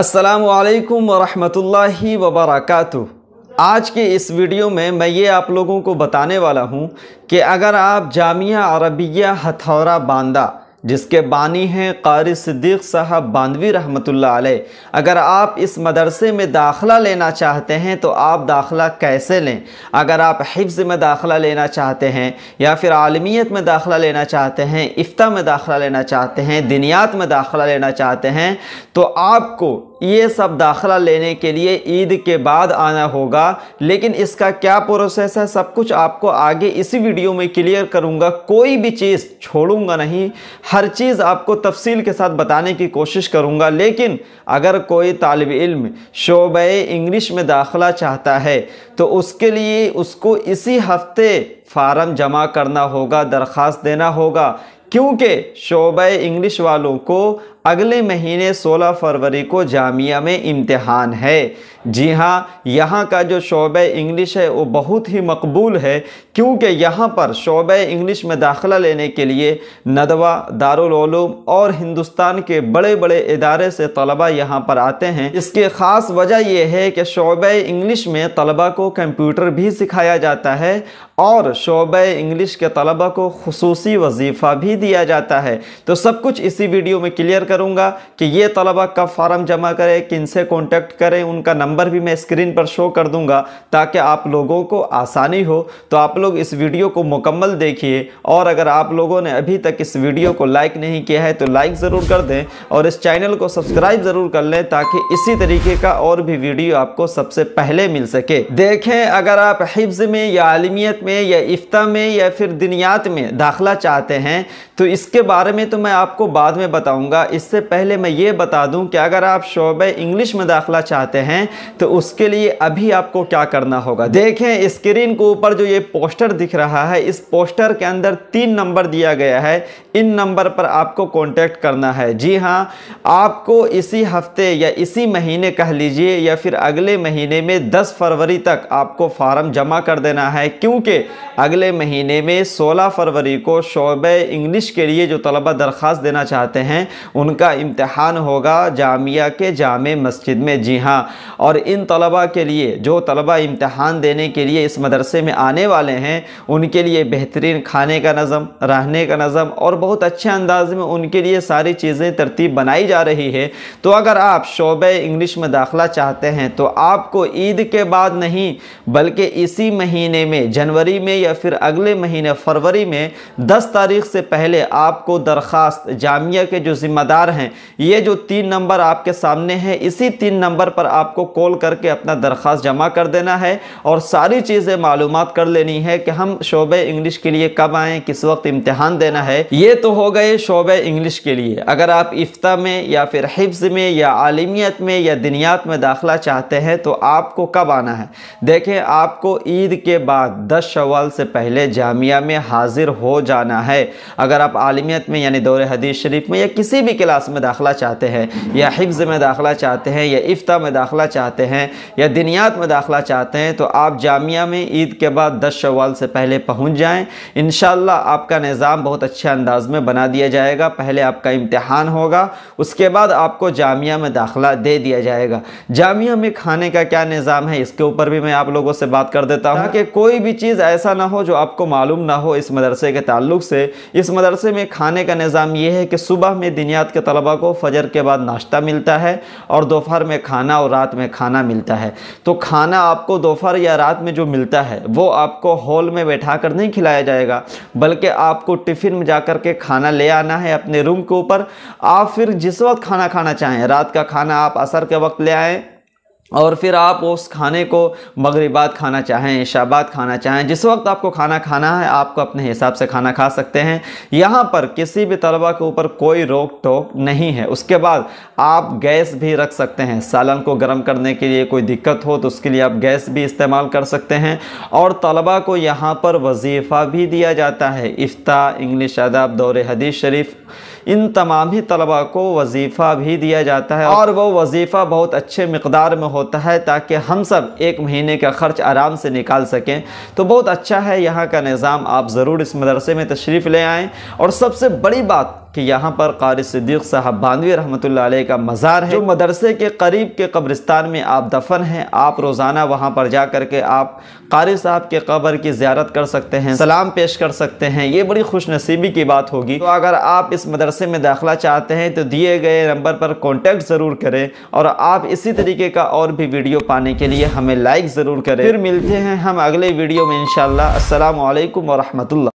असलकम वरहमतुल्लाहि वबरकू आज के इस वीडियो में मैं ये आप लोगों को बताने वाला हूँ कि अगर आप जामिया अरबिया हथौरा बांदा जिसके बानी हैं कारी सिद्दीक साहब बांदवी रहमतुल्लाह अलैह अगर आप इस मदरसे में दाखला लेना चाहते हैं तो आप दाखला कैसे लें अगर आप हिफ्ज़ में दाखला लेना चाहते हैं या फिर आलमियत में दाखला लेना चाहते हैं इफ्ता में दाखला लेना चाहते हैं दिनियात में दाखला लेना चाहते हैं तो आपको ये सब दाखला लेने के लिए ईद के बाद आना होगा लेकिन इसका क्या प्रोसेस है सब कुछ आपको आगे इसी वीडियो में क्लियर करूंगा कोई भी चीज़ छोड़ूंगा नहीं हर चीज़ आपको तफसील के साथ बताने की कोशिश करूँगा लेकिन अगर कोई तालब इल्म शोब इंग्लिश में दाखला चाहता है तो उसके लिए उसको इसी हफ्ते फार्म जमा करना होगा दरख्वास्त देना होगा क्योंकि शोब इंग्लिश वालों को अगले महीने 16 फरवरी को जामिया में इम्तहान है जी हाँ यहाँ का जो शोब इंग्लिश है वो बहुत ही मकबूल है क्योंकि यहाँ पर शोब इंग्लिश में दाखला लेने के लिए नदवा दारुलूम और हिंदुस्तान के बड़े बड़े इदारे से तलबा यहाँ पर आते हैं इसके ख़ास वजह यह है कि शोब इंग्लिश में तलबा को कंप्यूटर भी सिखाया जाता है और शोब इंग्लिश के तलबा को खसूसी वजीफ़ा भी दिया जाता है तो सब कुछ इसी वीडियो में क्लियर करूँगा कि ये तलबा कब फार्म जमा करें किन से कॉन्टेक्ट करें उनका नंबर भी मैं स्क्रीन पर शो कर दूँगा ताकि आप लोगों को आसानी हो तो आप लोग इस वीडियो को मुकम्मल देखिए और अगर आप लोगों ने अभी तक इस वीडियो को लाइक नहीं किया है तो लाइक ज़रूर कर दें और इस चैनल को सब्सक्राइब ज़रूर कर लें ताकि इसी तरीके का और भी वीडियो आपको सबसे पहले मिल सके देखें अगर आप हिफ्ज़ में या आलमियत में या इफ्ता में या फिर दिनियात में दाखिला चाहते हैं तो इसके बारे में तो मैं आपको बाद में बताऊँगा इससे पहले मैं ये बता दूं कि अगर आप शोब इंग्लिश में दाखला चाहते हैं तो उसके लिए अभी आपको क्या करना होगा देखें स्क्रीन के ऊपर जो ये पोस्टर दिख रहा है इस पोस्टर के अंदर तीन नंबर दिया गया है इन नंबर पर आपको कॉन्टैक्ट करना है जी हाँ आपको इसी हफ्ते या इसी महीने कह लीजिए या फिर अगले महीने में दस फरवरी तक आपको फार्म जमा कर देना है क्योंकि अगले महीने में 16 फरवरी को शोब इंग्लिश के लिए जो तलबा दरख्वास्त देना चाहते हैं उनका इम्तहान होगा जामिया के जाम मस्जिद में जी हाँ और इन तलबा के लिए जो तलबा इम्तहान देने के लिए इस मदरसे में आने वाले हैं उनके लिए बेहतरीन खाने का नज़म रहने का नज़म और बहुत अच्छे अंदाज में उनके लिए सारी चीज़ें तरतीब बनाई जा रही है तो अगर आप शोब इंग्लिश में दाखिला चाहते हैं तो आपको ईद के बाद नहीं बल्कि इसी महीने में जनवरी में या या फिर अगले महीने फरवरी में 10 तारीख से पहले आपको दरख्वास्त जामिया के जो ज़िम्मेदार हैं ये जो तीन नंबर आपके सामने हैं इसी तीन नंबर पर आपको कॉल करके अपना दरख्वास्त जमा कर देना है और सारी चीज़ें मालूम कर लेनी है कि हम शोबे इंग्लिश के लिए कब आएँ किस वक्त इम्तहान देना है ये तो हो गए शोबे इंग्लिश के लिए अगर आप इफ्ता में या फिर हिफ्ज़ में या आलमियत में या दिनियात में दाखिला चाहते हैं तो आपको कब आना है देखें आपको ईद के बाद दस शवाल से से पहले जामिया में हाजिर हो जाना है अगर आप आलमियत में यानी दौरे हदीस शरीफ में या किसी भी क्लास में दाखिला चाहते हैं या हिफ्ज़ में दाखिला चाहते हैं या इफ्ता में दाखिला चाहते हैं या दिनियात में दाखिला चाहते हैं तो आप जामिया में ईद के बाद दस शवाल से पहले पहुँच जाएँ इन आपका निज़ाम बहुत अच्छे अंदाज में बना दिया जाएगा पहले आपका इम्तहान होगा उसके बाद आपको जामिया में दाखिला दे दिया जाएगा जामिया में खाने का क्या निज़ाम है इसके ऊपर भी मैं आप लोगों से बात कर देता हूँ हाँ। कि कोई भी चीज़ ऐसा ना हो जो आपको मालूम ना हो इस मदरसे के ताल्लुक से इस मदरसे में खाने का निज़ाम ये है कि सुबह में दिनियात के तलबा को फजर के बाद नाश्ता मिलता है और दोपहर में खाना और रात में खाना मिलता है तो खाना आपको दोपहर या रात में जो मिलता है वो आपको हॉल में बैठा कर नहीं खिलाया जाएगा बल्कि आपको टिफ़िन में जा कर के खाना ले आना है अपने रूम के ऊपर आप फिर जिस वक्त खाना खाना चाहें रात का खाना आप असर के वक्त ले आएँ और फिर आप उस खाने को मगरबाद खाना चाहें ईशाबाद खाना चाहें जिस वक्त आपको खाना खाना है आपको अपने हिसाब से खाना खा सकते हैं यहाँ पर किसी भी तलबा के ऊपर कोई रोक टोक नहीं है उसके बाद आप गैस भी रख सकते हैं सालन को गर्म करने के लिए कोई दिक्कत हो तो उसके लिए आप गैस भी इस्तेमाल कर सकते हैं और तलबा को यहाँ पर वजीफ़ा भी दिया जाता है इफ्ता इंग्लिश आदाब दौर हदीस शरीफ इन तमाम ही तलबा को वजीफ़ा भी दिया जाता है और वो वजीफ़ा बहुत अच्छे मकदार में होता है ताकि हम सब एक महीने का ख़र्च आराम से निकाल सकें तो बहुत अच्छा है यहाँ का निज़ाम आप ज़रूर इस मदरसे में तशरीफ़ ले आएँ और सबसे बड़ी बात कि यहाँ पर कारी सिद्दीक साहब बानवी रहमत का मज़ार है जो मदरसे के करीब के कब्रिस्तान में आप दफन हैं आप रोज़ाना वहाँ पर जा कर के आप कारी साहब के कब्र की ज्यारत कर सकते हैं सलाम पेश कर सकते हैं ये बड़ी खुशनसीबी की बात होगी तो अगर आप इस मदरसे में दाखिला चाहते हैं तो दिए गए नंबर पर कॉन्टेक्ट ज़रूर करें और आप इसी तरीके का और भी वीडियो पाने के लिए हमें लाइक ज़रूर करें फिर मिलते हैं हम अगले वीडियो में इनशाला असलकम वरहमल